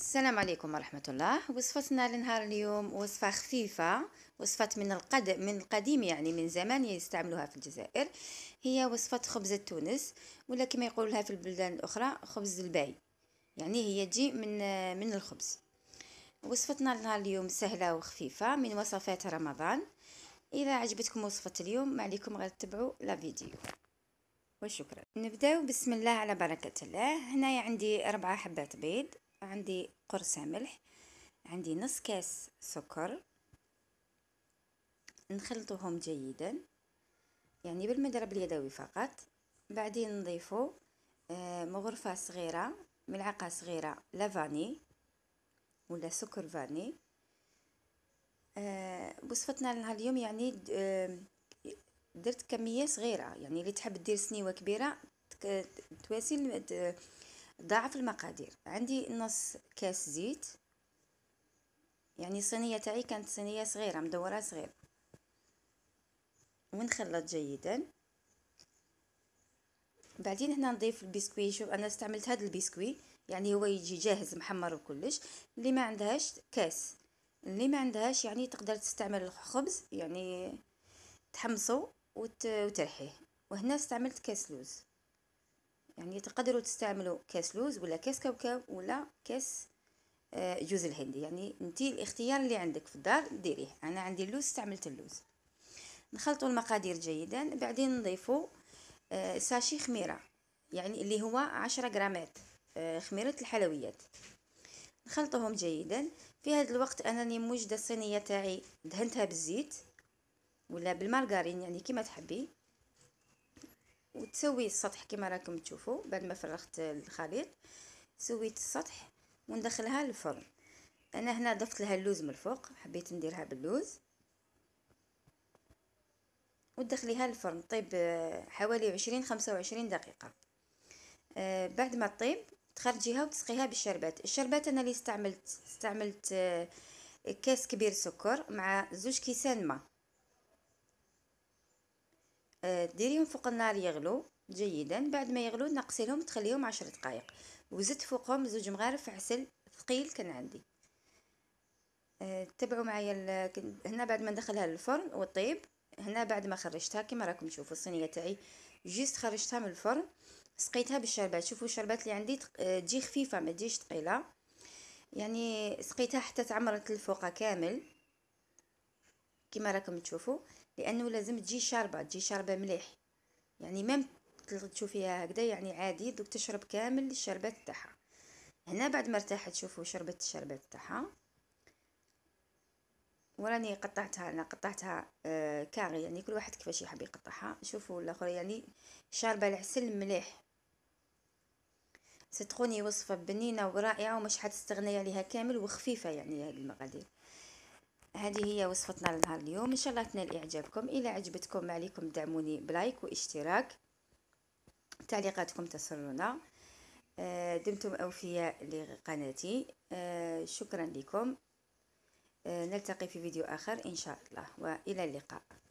السلام عليكم ورحمة الله وصفتنا لنهار اليوم وصفة خفيفة وصفة من القد من القديم يعني من زمان يستعملوها في الجزائر هي وصفة خبز تونس ولا كما يقولها في البلدان الأخرى خبز الباي يعني هي تجي من من الخبز وصفتنا لنهار اليوم سهلة وخفيفة من وصفات رمضان إذا عجبتكم وصفة اليوم ما عليكم غير تتبعوا لا فيديو وشكرا نبداو بسم الله على بركة الله هنايا عندي ربعة حبات بيض عندي قرص ملح عندي نص كاس سكر نخلطوهم جيدا يعني بالمضرب اليدوي فقط بعدين نضيفو آه، مغرفة صغيرة ملعقة صغيرة لافاني ولا سكر فاني آه، وصفتنا لها اليوم يعني آه، درت كمية صغيرة يعني اللي تحب دير سنيوة كبيرة توازن ضاعف المقادير عندي نص كاس زيت يعني الصينية تاعي كانت صينية صغيرة مدورة صغيرة ونخلط جيدا بعدين هنا نضيف البسكوي شوف انا استعملت هذا البسكوي يعني هو يجي جاهز محمر وكلش اللي ما عندهاش كاس اللي ما عندهاش يعني تقدر تستعمل الخبز يعني تحمصه وترحيه وهنا استعملت كاس لوز يعني تقدروا تستعملوا كاس لوز ولا كاس كاوكاو ولا كاس آه، جوز الهندي يعني انت الاختيار اللي عندك في الدار ديريه انا عندي اللوز استعملت اللوز نخلطوا المقادير جيدا بعدين نضيفوا آه، ساشي خميره يعني اللي هو عشرة غرامات آه، خميره الحلويات نخلطوهم جيدا في هذا الوقت انني موجده الصينيه تاعي دهنتها بالزيت ولا بالمارغرين يعني كما تحبي وتسوي السطح كما راكم تشوفوا بعد ما فرغت الخليط سويت السطح وندخلها للفرن انا هنا ضفت لها اللوز من الفوق حبيت نديرها باللوز وتدخليها للفرن طيب آه، حوالي عشرين خمسة وعشرين دقيقة آه، بعد ما تطيب تخرجيها وتسقيها بالشربات الشربات انا اللي استعملت استعملت آه، كاس كبير سكر مع زوج كيسان ماء ديريهم فوق النار يغلو جيدا بعد ما يغلو نقصيلهم تخليهم عشر دقائق وزدت فوقهم زوج مغارف عسل ثقيل كان عندي آه، تبعوا معايا ال... هنا بعد ما ندخلها للفرن وطيب هنا بعد ما خرجتها كما راكم تشوفوا الصينيه تاعي جيست خرجتها من الفرن سقيتها بالشربات شوفوا الشربات اللي عندي آه، تجي خفيفه ما تجيش ثقيله يعني سقيتها حتى تعمرت الفوقه كامل كما راكم تشوفوا لانه لازم تجي شاربه تجي شاربه مليح يعني ميم تشوفيها هكذا يعني عادي دوك تشرب كامل الشربات تاعها هنا بعد ما ارتاحت شوفوا شربت الشربات تاعها وراني قطعتها انا قطعتها آه كاغي يعني كل واحد كيفاش يحب يقطعها شوفوا الاخر يعني شاربه العسل مليح صدقوني وصفه بنينه ورائعه ومش حتستغني عليها كامل وخفيفه يعني هذه المقادير هذه هي وصفتنا لنهار اليوم ان شاء الله تنال اعجابكم الى عجبتكم ما عليكم دعموني بلايك واشتراك تعليقاتكم تسرنا آه، دمتم اوفياء لقناتي آه، شكرا لكم آه، نلتقي في فيديو اخر ان شاء الله والى اللقاء